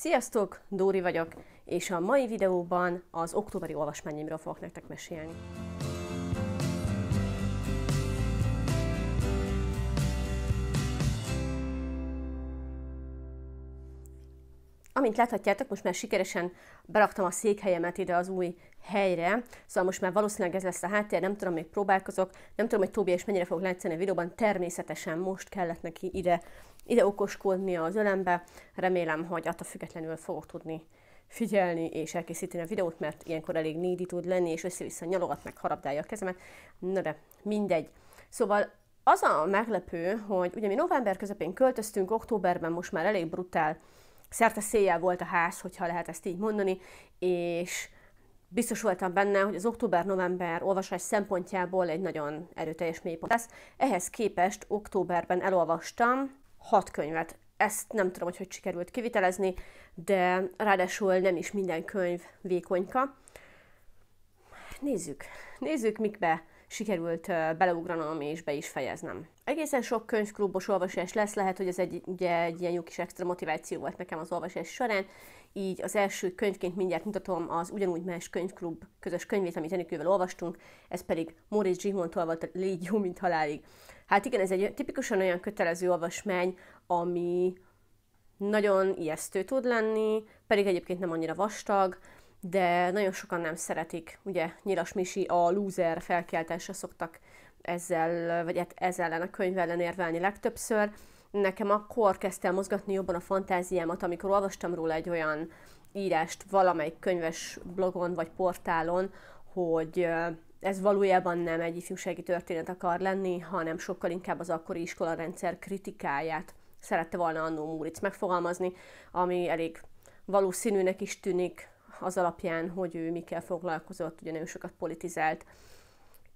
Sziasztok, Dóri vagyok, és a mai videóban az októberi olvasmányimról fogok nektek mesélni. Amint láthatjátok, most már sikeresen beraktam a székhelyemet ide az új helyre. Szóval most már valószínűleg ez lesz a háttér, nem tudom, még próbálkozok, nem tudom, hogy Tóbi és mennyire fog látszani a videóban, természetesen most kellett neki ide, ide okoskodnia az ölembe, remélem, hogy attól függetlenül fogok tudni figyelni és elkészíteni a videót, mert ilyenkor elég nédi tud lenni, és össze-vissza nyalogat, meg harabdálja a kezemet. Na de, mindegy. Szóval az a meglepő, hogy ugye mi november közepén költöztünk, októberben most már elég brutál szerte széjjel volt a ház, hogyha lehet ezt így mondani, és biztos voltam benne, hogy az október-november olvasás szempontjából egy nagyon erőteljes mélypont lesz. Ehhez képest októberben elolvastam hat könyvet. Ezt nem tudom, hogy hogy sikerült kivitelezni, de ráadásul nem is minden könyv vékonyka. Nézzük, nézzük, mikbe sikerült beleugranom és be is fejeznem. Egészen sok könyvklubos olvasás lesz, lehet, hogy ez egy, ugye, egy ilyen jó kis extra motiváció volt nekem az olvasás során, így az első könyvként mindjárt mutatom az ugyanúgy más könyvklub közös könyvét, amit Enikővel olvastunk, ez pedig Moritz Zsigmondtól volt Légy jó, mint halálig. Hát igen, ez egy tipikusan olyan kötelező olvasmány, ami nagyon ijesztő tud lenni, pedig egyébként nem annyira vastag, de nagyon sokan nem szeretik. Ugye Nyilas Misi a loser felkeltésre szoktak ezzel, vagy hát ezzel ellen a könyv ellen érvelni legtöbbször. Nekem akkor kezdte el mozgatni jobban a fantáziámat, amikor olvastam róla egy olyan írást valamelyik könyves blogon vagy portálon, hogy ez valójában nem egy ifjúsági történet akar lenni, hanem sokkal inkább az akkori iskolarendszer kritikáját szerette volna Annó Múric megfogalmazni, ami elég valószínűnek is tűnik, az alapján, hogy ő mikkel foglalkozott, ugye nagyon sokat politizált.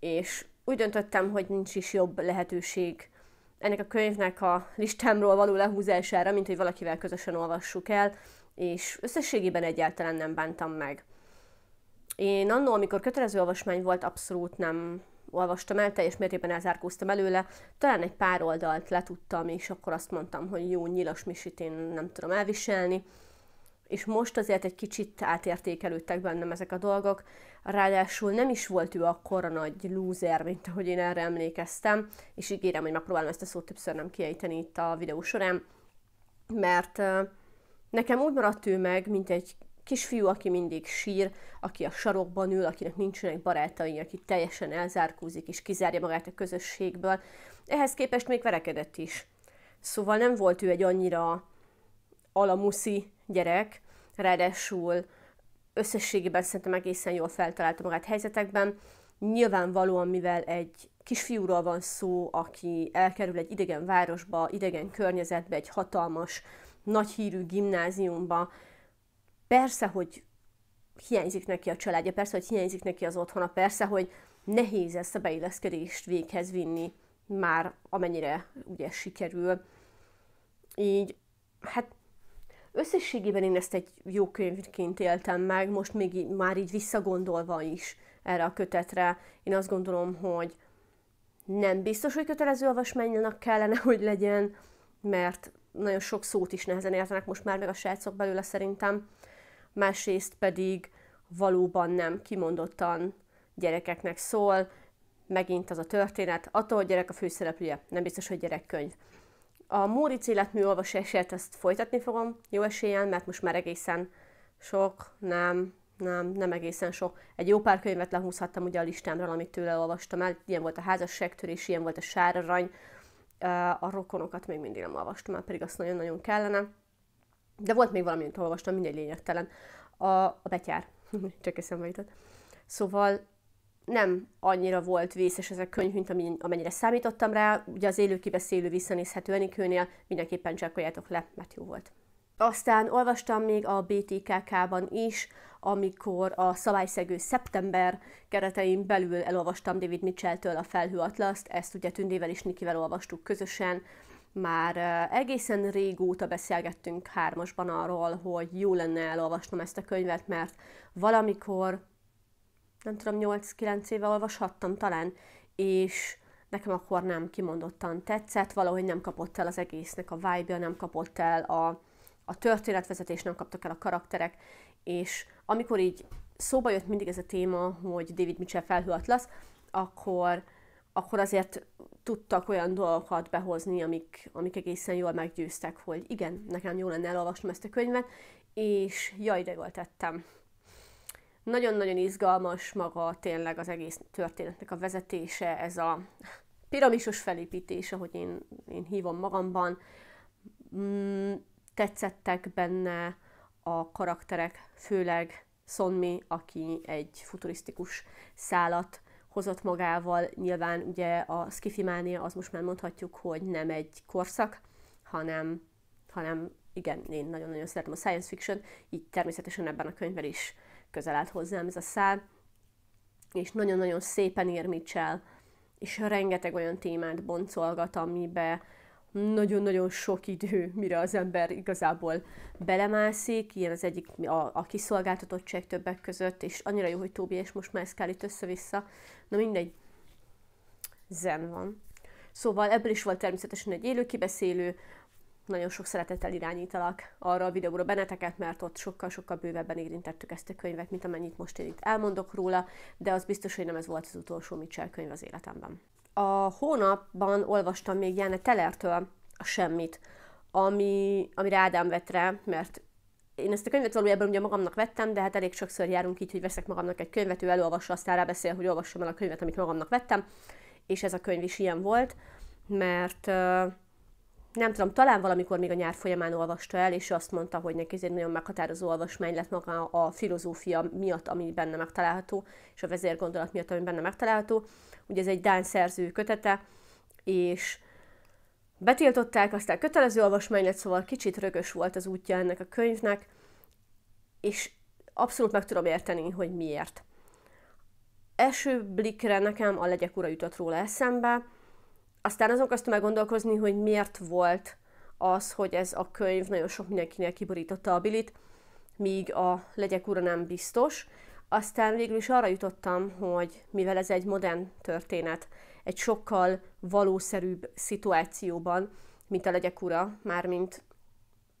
És úgy döntöttem, hogy nincs is jobb lehetőség ennek a könyvnek a listámról való lehúzására, mint hogy valakivel közösen olvassuk el, és összességében egyáltalán nem bántam meg. Én annól, amikor kötelező olvasmány volt, abszolút nem olvastam el, teljes mértékben elzárkóztam előle, talán egy pár oldalt letudtam, és akkor azt mondtam, hogy jó, nyilas misit én nem tudom elviselni, és most azért egy kicsit átértékelődtek bennem ezek a dolgok, ráadásul nem is volt ő akkora nagy loser, mint ahogy én erre emlékeztem, és ígérem, hogy megpróbálom ezt a szót többször nem kiejteni itt a videó során, mert nekem úgy maradt ő meg, mint egy kisfiú, aki mindig sír, aki a sarokban ül, akinek nincsenek barátai, aki teljesen elzárkózik és kizárja magát a közösségből. Ehhez képest még verekedett is. Szóval nem volt ő egy annyira alamuszi gyerek, ráadásul összességében szerintem egészen jól feltalálta magát helyzetekben. Nyilvánvalóan, mivel egy kisfiúról van szó, aki elkerül egy idegen városba, idegen környezetbe, egy hatalmas, hírű gimnáziumba, persze, hogy hiányzik neki a családja, persze, hogy hiányzik neki az otthona, persze, hogy nehéz ezt a beilleszkedést véghez vinni, már amennyire ugye sikerül. Így, hát Összességében én ezt egy jó könyvként éltem meg, most még így, már így visszagondolva is erre a kötetre, én azt gondolom, hogy nem biztos, hogy kötelező olvasmánynak kellene, hogy legyen, mert nagyon sok szót is nehezen értenek most már meg a srácok belőle szerintem. Másrészt pedig valóban nem kimondottan gyerekeknek szól, megint az a történet, attól, hogy gyerek a főszereplője, nem biztos, hogy gyerekkönyv. A Móricz életmű olvasását ezt folytatni fogom jó eséllyel, mert most már egészen sok, nem, nem, nem egészen sok. Egy jó pár könyvet lehúzhattam ugye a listámról, amit tőle olvastam el. Ilyen volt a házasságtörés, ilyen volt a sárarany. A rokonokat még mindig nem olvastam el, pedig azt nagyon-nagyon kellene. De volt még valami, amit olvastam, mindegy lényegtelen. A, a betyár. Csak eszembe jutott. Szóval nem annyira volt vészes ez a könyv, mint amennyire számítottam rá. Ugye az élő kibeszélő visszanézhető Enikőnél mindenképpen csekkoljátok le, mert jó volt. Aztán olvastam még a BTKK-ban is, amikor a szabályszegő szeptember keretein belül elolvastam David Mitchell-től a Atlaszt, ezt ugye Tündével és Nikivel olvastuk közösen, már eh, egészen régóta beszélgettünk hármasban arról, hogy jó lenne elolvasnom ezt a könyvet, mert valamikor nem tudom, 8-9 éve olvashattam talán, és nekem akkor nem kimondottan tetszett, valahogy nem kapott el az egésznek a vibe nem kapott el a, a történetvezetés, nem kaptak el a karakterek, és amikor így szóba jött mindig ez a téma, hogy David Mitchell felhőlt lesz, akkor, akkor azért tudtak olyan dolgokat behozni, amik, amik egészen jól meggyőztek, hogy igen, nekem jó lenne elolvasnom ezt a könyvet, és jaj, de jól tettem. Nagyon-nagyon izgalmas maga tényleg az egész történetnek a vezetése, ez a piramisos felépítés, ahogy én, én hívom magamban. Mm, tetszettek benne a karakterek, főleg Sonmi, aki egy futurisztikus szálat hozott magával. Nyilván ugye a skifimánia az most már mondhatjuk, hogy nem egy korszak, hanem, hanem igen, én nagyon-nagyon szeretem a science fiction, így természetesen ebben a könyvben is közel állt hozzám ez a szál, és nagyon-nagyon szépen ír Mitchell, és rengeteg olyan témát boncolgat, amibe nagyon-nagyon sok idő, mire az ember igazából belemászik, ilyen az egyik a, a kiszolgáltatottság többek között, és annyira jó, hogy Tóbi és most már itt össze-vissza. Na mindegy, zen van. Szóval ebből is volt természetesen egy élő kibeszélő, nagyon sok szeretettel irányítalak arra a videóra benneteket, mert ott sokkal-sokkal bővebben érintettük ezt a könyvet, mint amennyit most én itt elmondok róla, de az biztos, hogy nem ez volt az utolsó Mitchell könyv az életemben. A hónapban olvastam még Jáne Tellertől a Semmit, ami, amire Ádám vett rá, mert én ezt a könyvet valójában ugye magamnak vettem, de hát elég sokszor járunk így, hogy veszek magamnak egy könyvet, ő elolvassa, aztán rábeszél, hogy olvassam el a könyvet, amit magamnak vettem, és ez a könyv is ilyen volt, mert nem tudom, talán valamikor még a nyár folyamán olvasta el, és azt mondta, hogy neki ez egy nagyon meghatározó olvasmány lett maga a filozófia miatt, ami benne megtalálható, és a vezérgondolat miatt, ami benne megtalálható. Ugye ez egy Dán szerző kötete, és betiltották, aztán kötelező olvasmány lett, szóval kicsit rögös volt az útja ennek a könyvnek, és abszolút meg tudom érteni, hogy miért. Első blikre nekem a legyek ura jutott róla eszembe, aztán azon kezdtem gondolkozni, hogy miért volt az, hogy ez a könyv nagyon sok mindenkinek kiborította a bilit, míg a Legyek ura nem biztos. Aztán végül is arra jutottam, hogy mivel ez egy modern történet, egy sokkal valószerűbb szituációban, mint a Legyek ura, mármint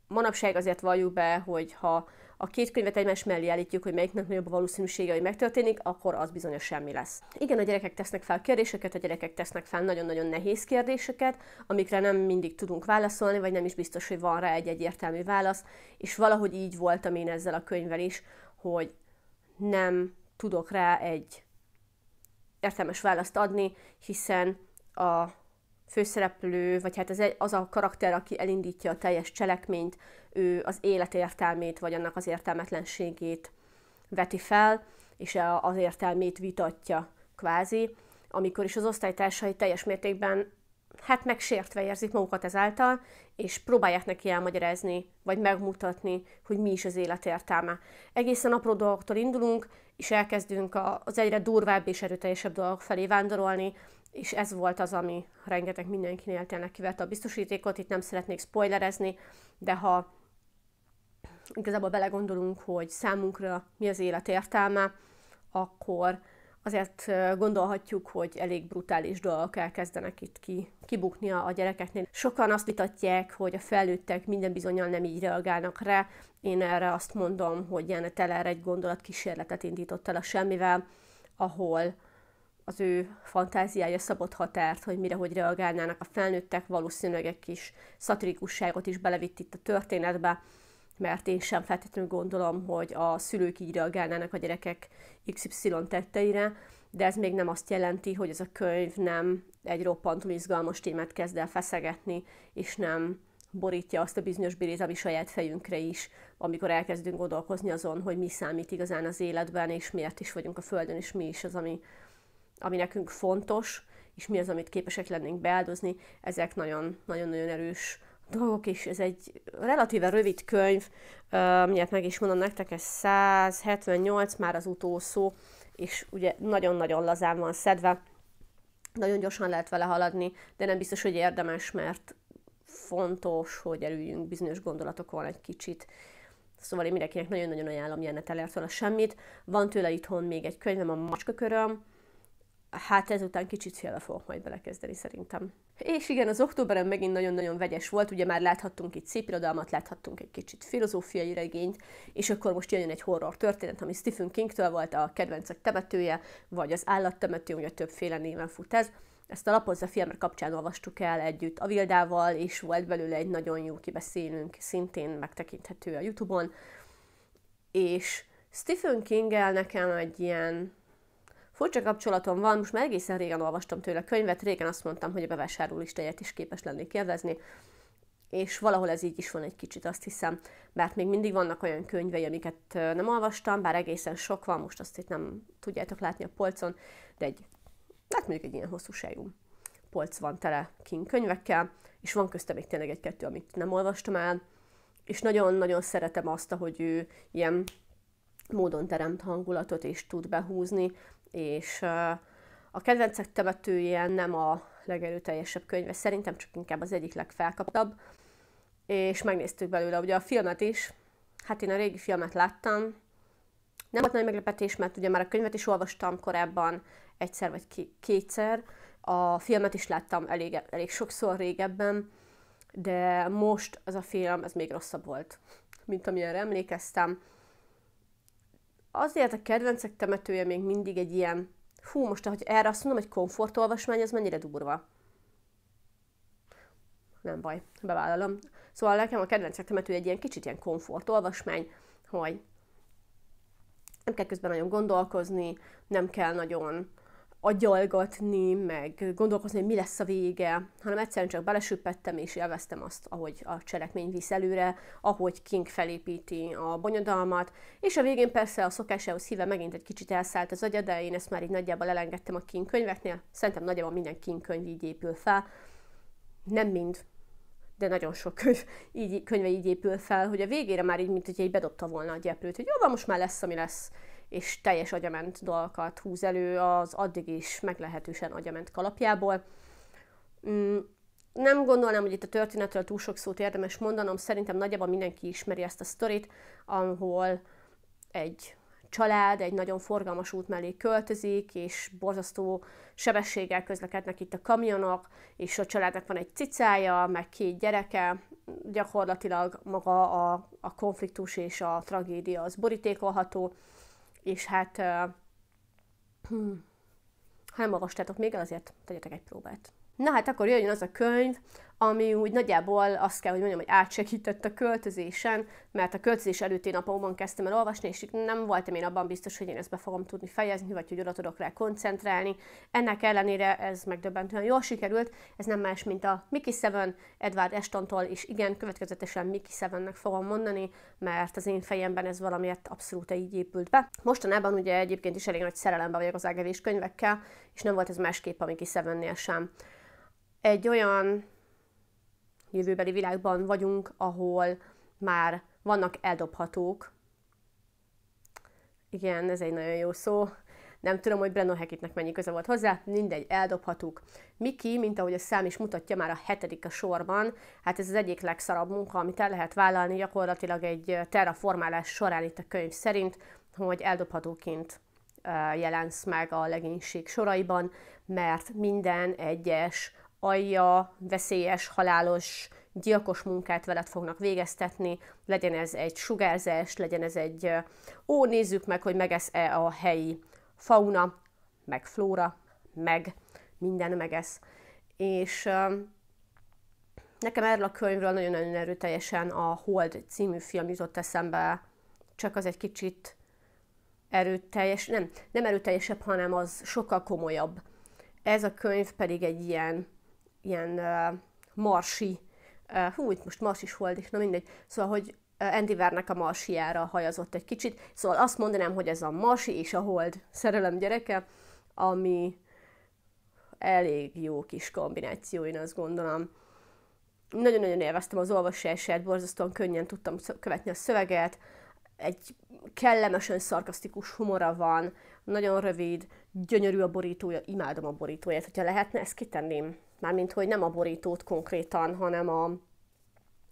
manapság azért valljuk be, hogy ha a két könyvet egymás mellé állítjuk, hogy melyiknek nagyobb a valószínűsége, hogy megtörténik, akkor az bizonyos semmi lesz. Igen, a gyerekek tesznek fel kérdéseket, a gyerekek tesznek fel nagyon-nagyon nehéz kérdéseket, amikre nem mindig tudunk válaszolni, vagy nem is biztos, hogy van rá egy egyértelmű válasz, és valahogy így voltam én ezzel a könyvvel is, hogy nem tudok rá egy értelmes választ adni, hiszen a főszereplő, vagy hát ez az a karakter, aki elindítja a teljes cselekményt, ő az élet értelmét, vagy annak az értelmetlenségét veti fel, és e az értelmét vitatja kvázi, amikor is az osztálytársai teljes mértékben hát megsértve érzik magukat ezáltal, és próbálják neki elmagyarázni, vagy megmutatni, hogy mi is az élet értelme. Egészen apró dolgoktól indulunk, és elkezdünk az egyre durvább és erőteljesebb dolgok felé vándorolni, és ez volt az, ami rengeteg mindenkinél tényleg kivette a biztosítékot, itt nem szeretnék spoilerezni, de ha igazából belegondolunk, hogy számunkra mi az élet értelme, akkor azért gondolhatjuk, hogy elég brutális dolgok elkezdenek itt ki, kibukni a gyerekeknél. Sokan azt vitatják, hogy a felnőttek minden bizonyal nem így reagálnak rá. Én erre azt mondom, hogy Jana Teller egy gondolatkísérletet indított el a semmivel, ahol az ő fantáziája szabott határt, hogy mire hogy reagálnának a felnőttek, valószínűleg egy kis szatirikusságot is belevitt itt a történetbe, mert én sem feltétlenül gondolom, hogy a szülők így reagálnának a gyerekek XY tetteire, de ez még nem azt jelenti, hogy ez a könyv nem egy roppantú izgalmas témát kezd el feszegetni, és nem borítja azt a bizonyos bilét, ami saját fejünkre is, amikor elkezdünk gondolkozni azon, hogy mi számít igazán az életben, és miért is vagyunk a Földön, és mi is az, ami, ami nekünk fontos, és mi az, amit képesek lennénk beáldozni, ezek nagyon-nagyon erős dolgok, és ez egy relatíve rövid könyv, miért meg is mondom nektek, ez 178 már az utószó, és ugye nagyon-nagyon lazán van szedve, nagyon gyorsan lehet vele haladni, de nem biztos, hogy érdemes, mert fontos, hogy elüljünk bizonyos gondolatokon egy kicsit. Szóval én mindenkinek nagyon-nagyon ajánlom Jenne Tellertől a semmit. Van tőle itthon még egy könyvem, a Macskaköröm, hát ezután kicsit félve fogok majd belekezdeni szerintem. És igen, az októberen megint nagyon-nagyon vegyes volt, ugye már láthattunk itt szép irodalmat, láthattunk egy kicsit filozófiai regényt, és akkor most jön egy horror történet, ami Stephen Kingtől volt a kedvencek temetője, vagy az állattemető, ugye többféle néven fut ez. Ezt a lapozza filmre kapcsán olvastuk el együtt a Vildával, és volt belőle egy nagyon jó kibeszélünk, szintén megtekinthető a Youtube-on. És Stephen king nekem egy ilyen Furcsa kapcsolatom van, most már egészen régen olvastam tőle könyvet, régen azt mondtam, hogy a bevásárló listáját is képes lennék kérdezni, és valahol ez így is van egy kicsit, azt hiszem, mert még mindig vannak olyan könyvei, amiket nem olvastam, bár egészen sok van, most azt itt nem tudjátok látni a polcon, de egy, hát mondjuk egy ilyen hosszúságú polc van tele King könyvekkel, és van köztem még tényleg egy-kettő, amit nem olvastam el, és nagyon-nagyon szeretem azt, hogy ő ilyen módon teremt hangulatot és tud behúzni, és a kedvencek temetője nem a legerőteljesebb könyve, szerintem csak inkább az egyik legfelkaptabb, és megnéztük belőle ugye a filmet is. Hát én a régi filmet láttam, nem volt nagy meglepetés, mert ugye már a könyvet is olvastam korábban egyszer vagy kétszer, a filmet is láttam elég, elég sokszor régebben, de most az a film, ez még rosszabb volt, mint amilyen emlékeztem azért a kedvencek temetője még mindig egy ilyen, hú, most ahogy erre azt mondom, hogy komfortolvasmány, ez mennyire durva. Nem baj, bevállalom. Szóval nekem a kedvencek temetője egy ilyen kicsit ilyen komfortolvasmány, hogy nem kell közben nagyon gondolkozni, nem kell nagyon agyalgatni, meg gondolkozni, hogy mi lesz a vége, hanem egyszerűen csak belesüppettem és élveztem azt, ahogy a cselekmény visz előre, ahogy King felépíti a bonyodalmat, és a végén persze a szokásához híve megint egy kicsit elszállt az agya, de én ezt már így nagyjából elengedtem a King könyveknél, szerintem nagyjából minden King könyv így épül fel, nem mind, de nagyon sok könyv, így, könyve így épül fel, hogy a végére már így, mint hogy így bedobta volna a gyeplőt, hogy jó, van, most már lesz, ami lesz és teljes agyament dolgokat húz elő az addig is meglehetősen agyament kalapjából. Mm, nem gondolnám, hogy itt a történetről túl sok szót érdemes mondanom, szerintem nagyjából mindenki ismeri ezt a sztorit, ahol egy család egy nagyon forgalmas út mellé költözik, és borzasztó sebességgel közlekednek itt a kamionok, és a családnak van egy cicája, meg két gyereke, gyakorlatilag maga a, a konfliktus és a tragédia az borítékolható, és hát uh, ha nem olvastátok még el, azért tegyetek egy próbát. Na hát akkor jöjjön az a könyv, ami úgy nagyjából azt kell, hogy mondjam, hogy átsegített a költözésen, mert a költözés előtti napomban kezdtem el olvasni, és nem voltam én abban biztos, hogy én ezt be fogom tudni fejezni, vagy hogy oda tudok rá koncentrálni. Ennek ellenére ez megdöbbentően jól sikerült, ez nem más, mint a Mickey Seven Edward Estontól, és igen, következetesen Mickey Sevennek fogom mondani, mert az én fejemben ez valamiért abszolút így épült be. Mostanában ugye egyébként is elég nagy szerelemben vagyok az ágevés könyvekkel, és nem volt ez másképp a Mickey Sevennél sem. Egy olyan jövőbeli világban vagyunk, ahol már vannak eldobhatók. Igen, ez egy nagyon jó szó. Nem tudom, hogy Brenno Hackettnek mennyi köze volt hozzá, mindegy, eldobhatók. Miki, mint ahogy a szám is mutatja, már a hetedik a sorban, hát ez az egyik legszarabb munka, amit el lehet vállalni gyakorlatilag egy terraformálás során itt a könyv szerint, hogy eldobhatóként jelensz meg a legénység soraiban, mert minden egyes alja, veszélyes, halálos, gyilkos munkát veled fognak végeztetni, legyen ez egy sugárzás, legyen ez egy ó, nézzük meg, hogy megesz-e a helyi fauna, meg flóra, meg minden megesz. És nekem erről a könyvről nagyon-nagyon erőteljesen a Hold című film jutott eszembe, csak az egy kicsit erőteljes, nem, nem erőteljesebb, hanem az sokkal komolyabb. Ez a könyv pedig egy ilyen ilyen uh, marsi, uh, hú, itt most mars is hold is, na mindegy, szóval, hogy Endivernek a marsiára hajazott egy kicsit, szóval azt mondanám, hogy ez a marsi és a hold szerelem gyereke, ami elég jó kis kombináció, én azt gondolom. Nagyon-nagyon élveztem az olvasását, borzasztóan könnyen tudtam követni a szöveget, egy kellemesen szarkasztikus humora van, nagyon rövid, gyönyörű a borítója, imádom a borítóját, hogyha lehetne, ezt kitenném. Mármint, hogy nem a borítót konkrétan, hanem a,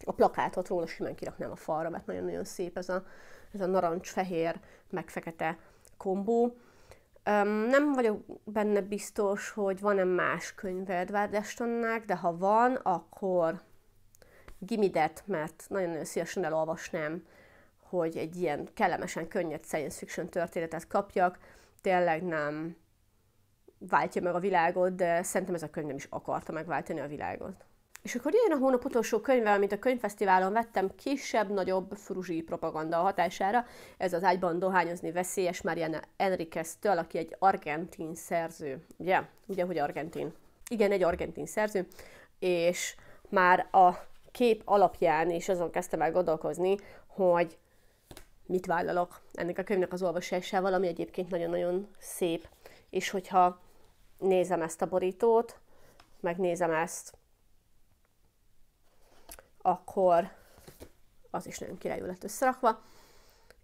a plakátot róla simán kiraknám a falra, mert nagyon-nagyon szép ez a, ez a narancs-fehér, meg fekete kombó. Um, nem vagyok benne biztos, hogy van-e más könyve Edward Estonnak, de ha van, akkor gimidet, mert nagyon-nagyon szívesen elolvasnám hogy egy ilyen kellemesen könnyed science fiction történetet kapjak. Tényleg nem váltja meg a világot, de szerintem ez a könyv nem is akarta megváltani a világot. És akkor jön a hónap utolsó könyve, amit a könyvfesztiválon vettem kisebb-nagyobb fruzsi propaganda hatására. Ez az ágyban dohányozni veszélyes Mariana Enriquez-től, aki egy argentin szerző. Ugye? Ugye, hogy argentin. Igen, egy argentin szerző. És már a kép alapján is azon kezdtem el gondolkozni, hogy mit vállalok ennek a könyvnek az olvasásával, ami egyébként nagyon-nagyon szép. És hogyha nézem ezt a borítót, megnézem ezt, akkor az is nagyon királyul lett összerakva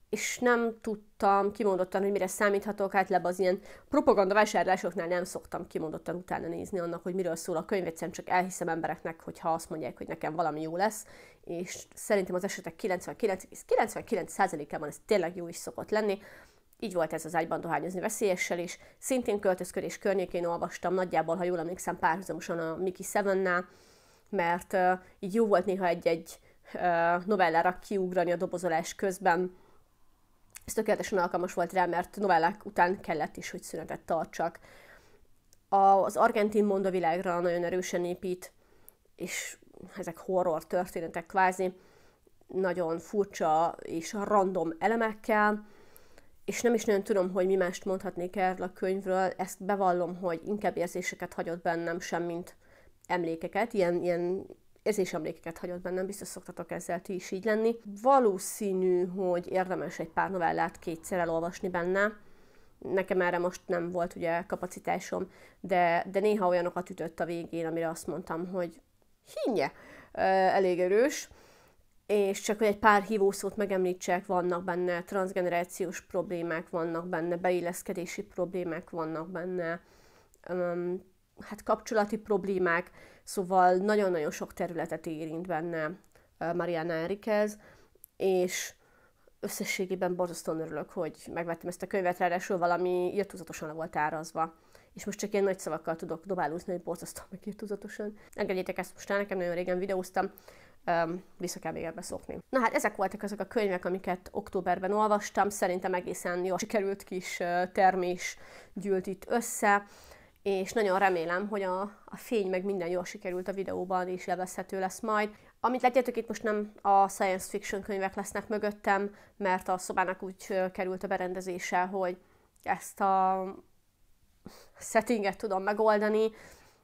és nem tudtam kimondottan, hogy mire számíthatok, általában hát az ilyen propaganda vásárlásoknál nem szoktam kimondottan utána nézni annak, hogy miről szól a könyv, egyszerűen csak elhiszem embereknek, hogyha azt mondják, hogy nekem valami jó lesz, és szerintem az esetek 99 ában ez tényleg jó is szokott lenni, így volt ez az ágyban dohányozni veszélyessel is. Szintén költözködés környékén olvastam, nagyjából, ha jól emlékszem, párhuzamosan a Mickey seven mert uh, így jó volt néha egy-egy uh, novellára kiugrani a dobozolás közben, ez tökéletesen alkalmas volt rá, mert novellák után kellett is, hogy szünetet tartsak. Az argentin monda világra nagyon erősen épít, és ezek horror történetek kvázi, nagyon furcsa és random elemekkel, és nem is nagyon tudom, hogy mi mást mondhatnék erről a könyvről, ezt bevallom, hogy inkább érzéseket hagyott bennem sem, mint emlékeket, ilyen, ilyen érzés emlékeket hagyott bennem, biztos szoktatok ezzel ti is így lenni. Valószínű, hogy érdemes egy pár novellát kétszer elolvasni benne, nekem erre most nem volt ugye kapacitásom, de, de néha olyanokat ütött a végén, amire azt mondtam, hogy hinje, elég erős, és csak hogy egy pár hívószót megemlítsek, vannak benne transgenerációs problémák, vannak benne beilleszkedési problémák, vannak benne um, hát kapcsolati problémák, szóval nagyon-nagyon sok területet érint benne Mariana Enriquez, és összességében borzasztóan örülök, hogy megvettem ezt a könyvet, ráadásul valami írtózatosan volt árazva. És most csak ilyen nagy szavakkal tudok dobálózni, hogy borzasztóan meg írtózatosan. Engedjétek ezt most el, nekem nagyon régen videóztam, um, vissza kell még ebbe szokni. Na hát ezek voltak azok a könyvek, amiket októberben olvastam, szerintem egészen jól sikerült kis termés gyűlt itt össze és nagyon remélem, hogy a, a fény meg minden jól sikerült a videóban, és levezhető lesz majd. Amit látjátok, itt most nem a science fiction könyvek lesznek mögöttem, mert a szobának úgy került a berendezése, hogy ezt a settinget tudom megoldani.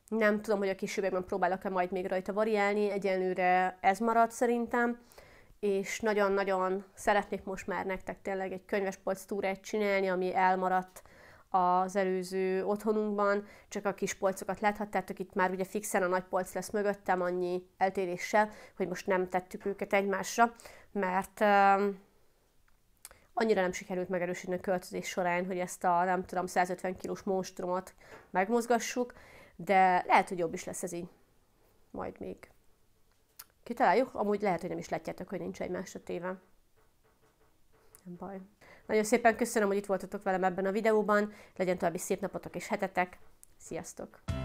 Nem tudom, hogy a későbbiekben próbálok-e majd még rajta variálni, egyelőre ez marad szerintem, és nagyon-nagyon szeretnék most már nektek tényleg egy könyvespolc túrát csinálni, ami elmaradt az előző otthonunkban, csak a kis polcokat láthattátok, itt már ugye fixen a nagy polc lesz mögöttem annyi eltéréssel, hogy most nem tettük őket egymásra, mert annyira nem sikerült megerősíteni a költözés során, hogy ezt a nem tudom 150 kilós monstrumot megmozgassuk, de lehet, hogy jobb is lesz ez így. Majd még kitaláljuk, amúgy lehet, hogy nem is látjátok, hogy nincs egymásra téve. Nem baj. Nagyon szépen köszönöm, hogy itt voltatok velem ebben a videóban, legyen további szép napotok és hetetek, sziasztok!